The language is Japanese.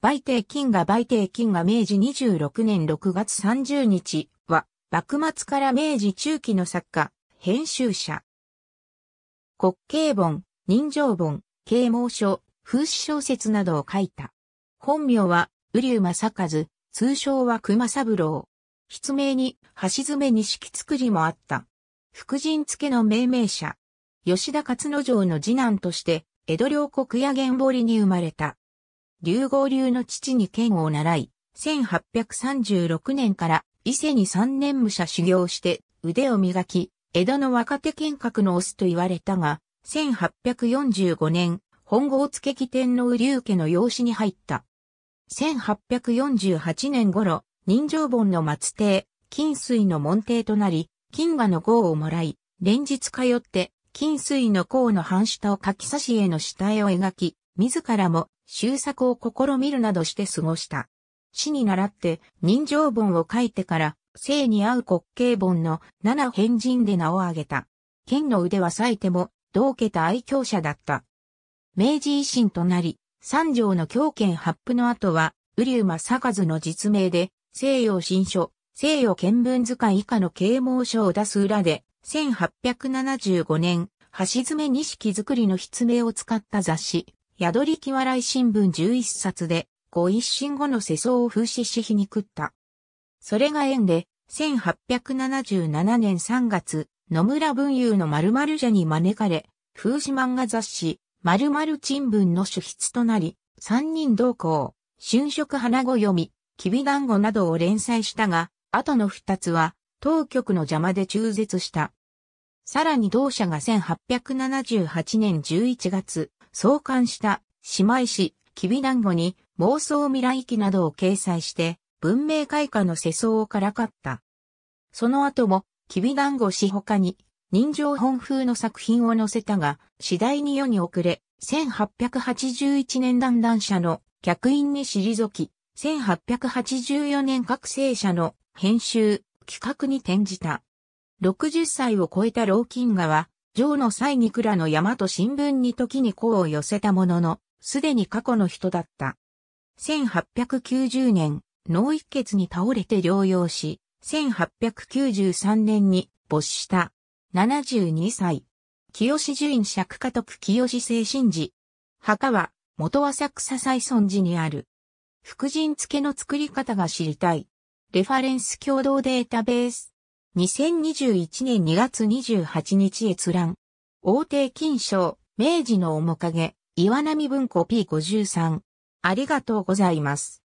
売定金が売定金が明治26年6月30日は、幕末から明治中期の作家、編集者。国慶本、人情本、啓蒙書、風刺小説などを書いた。本名は、瓜生正和、通称は熊三郎。筆名に、橋爪錦作りもあった。福神付の命名者。吉田勝之丞の次男として、江戸両国や源堀に生まれた。竜合流の父に剣を習い、1836年から伊勢に3年武者修行して腕を磨き、江戸の若手剣閣のオスと言われたが、1845年、本郷付木天皇竜家の養子に入った。1848年頃、人情本の末帝、金水の門弟となり、金河の号をもらい、連日通って、金水の郷の半下を書き差しへの下絵を描き、自らも修作を試みるなどして過ごした。死に習って人情本を書いてから、生に合う滑稽本の七変人で名を挙げた。剣の腕は冴えても、同桁愛嬌者だった。明治維新となり、三条の狂犬発布の後は、瓜生正和の実名で、西洋新書、西洋見聞図鑑以下の啓蒙書を出す裏で、1875年、橋爪錦作りの筆名を使った雑誌、宿り木笑い新聞11冊で、ご一新後の世相を風刺し皮肉った。それが縁で、1877年3月、野村文雄の〇〇社に招かれ、風刺漫画雑誌、〇〇新聞の主筆となり、三人同行、春色花子読み、きび団子などを連載したが、後の二つは、当局の邪魔で中絶した。さらに同社が1878年11月、創刊した姉妹誌、きびだんごに妄想未来記などを掲載して、文明開化の世相をからかった。その後も、きびだんご誌他に、人情本風の作品を載せたが、次第に世に遅れ、1881年団団社の客員に退き、1884年覚醒者の編集、企画に転じた。60歳を超えた老金河は、上の際に蔵の山と新聞に時に功を寄せたものの、すでに過去の人だった。1890年、脳一血に倒れて療養し、1893年に没した。72歳。清志寺院釈家徳清志精神寺。墓は、元浅草祭尊寺にある。福神付けの作り方が知りたい。レファレンス共同データベース。2021年2月28日閲覧。王帝金賞、明治の面影、岩波文庫 P53。ありがとうございます。